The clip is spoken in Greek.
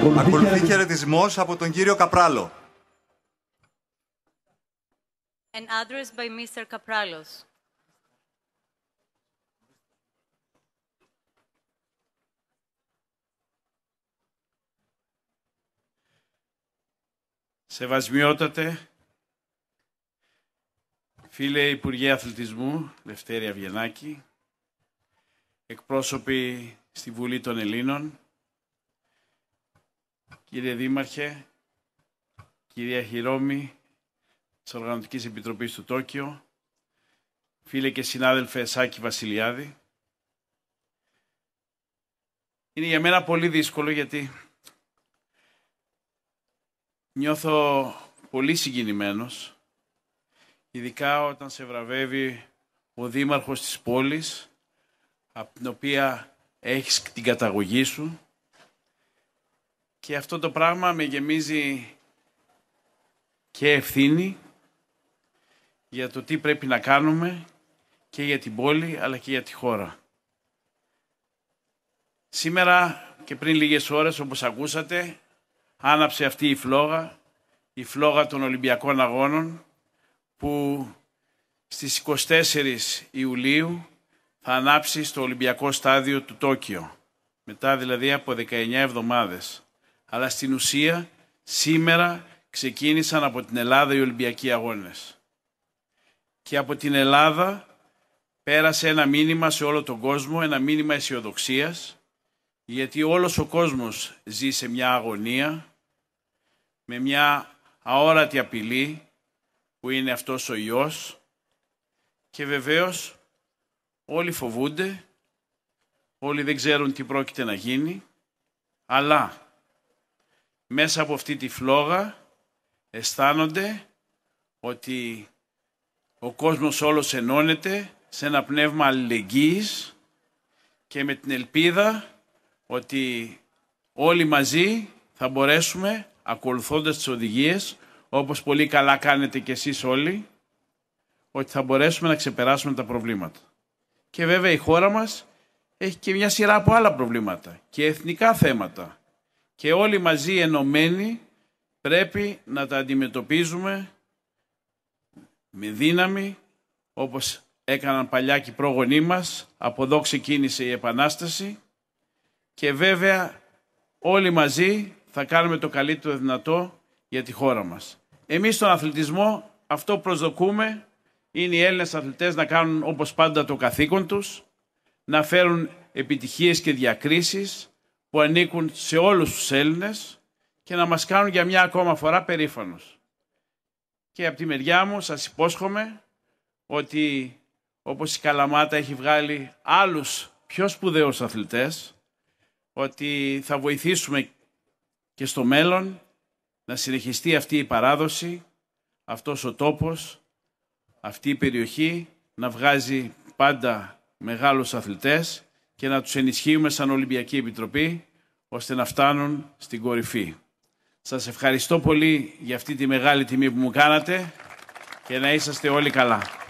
Ακολουθεί, χαιρετισμό από τον κύριο Καπράλο. Σεβασμιότατε, φίλε Υπουργέ Αθλητισμού, Λευτέρη Αυγενάκη, εκπρόσωποι στη Βουλή των Ελλήνων, κύριε Δήμαρχε, κυρία Χιρόμη της Οργανωτικής Επιτροπής του Τόκιο, φίλε και συνάδελφε Σάκη Βασιλιάδη. Είναι για μένα πολύ δύσκολο γιατί νιώθω πολύ συγκινημένος, ειδικά όταν σε βραβεύει ο δήμαρχος της πόλης, από την οποία έχεις την καταγωγή σου, και αυτό το πράγμα με γεμίζει και ευθύνη για το τι πρέπει να κάνουμε και για την πόλη αλλά και για τη χώρα. Σήμερα και πριν λίγες ώρες όπως ακούσατε άναψε αυτή η φλόγα, η φλόγα των Ολυμπιακών Αγώνων που στις 24 Ιουλίου θα ανάψει στο Ολυμπιακό Στάδιο του Τόκιο μετά δηλαδή από 19 εβδομάδες αλλά στην ουσία σήμερα ξεκίνησαν από την Ελλάδα οι Ολυμπιακοί Αγώνες. Και από την Ελλάδα πέρασε ένα μήνυμα σε όλο τον κόσμο, ένα μήνυμα αισιοδοξίας, γιατί όλος ο κόσμος ζει σε μια αγωνία, με μια αόρατη απειλή που είναι αυτός ο ιός και βεβαίως όλοι φοβούνται, όλοι δεν ξέρουν τι πρόκειται να γίνει, αλλά μέσα από αυτή τη φλόγα αισθάνονται ότι ο κόσμος όλος ενώνεται σε ένα πνεύμα αλληλεγγύης και με την ελπίδα ότι όλοι μαζί θα μπορέσουμε, ακολουθώντας τις οδηγίες, όπως πολύ καλά κάνετε κι εσείς όλοι, ότι θα μπορέσουμε να ξεπεράσουμε τα προβλήματα. Και βέβαια η χώρα μας έχει και μια σειρά από άλλα προβλήματα και εθνικά θέματα και όλοι μαζί ενωμένοι πρέπει να τα αντιμετωπίζουμε με δύναμη όπως έκαναν παλιά και οι πρόγονοί μας. Από εδώ ξεκίνησε η Επανάσταση και βέβαια όλοι μαζί θα κάνουμε το καλύτερο δυνατό για τη χώρα μας. Εμείς στον αθλητισμό αυτό προσδοκούμε είναι οι Έλληνες αθλητές να κάνουν όπως πάντα το καθήκον τους, να φέρουν επιτυχίες και διακρίσεις, που ανήκουν σε όλους τους Έλληνες και να μας κάνουν για μια ακόμα φορά περήφανος. Και από τη μεριά μου σας υπόσχομαι ότι όπως η Καλαμάτα έχει βγάλει άλλους πιο σπουδαίους αθλητές, ότι θα βοηθήσουμε και στο μέλλον να συνεχιστεί αυτή η παράδοση, αυτός ο τόπος, αυτή η περιοχή, να βγάζει πάντα μεγάλους αθλητές και να τους ενισχύουμε σαν Ολυμπιακή Επιτροπή, ώστε να φτάνουν στην κορυφή. Σας ευχαριστώ πολύ για αυτή τη μεγάλη τιμή που μου κάνατε και να είσαστε όλοι καλά.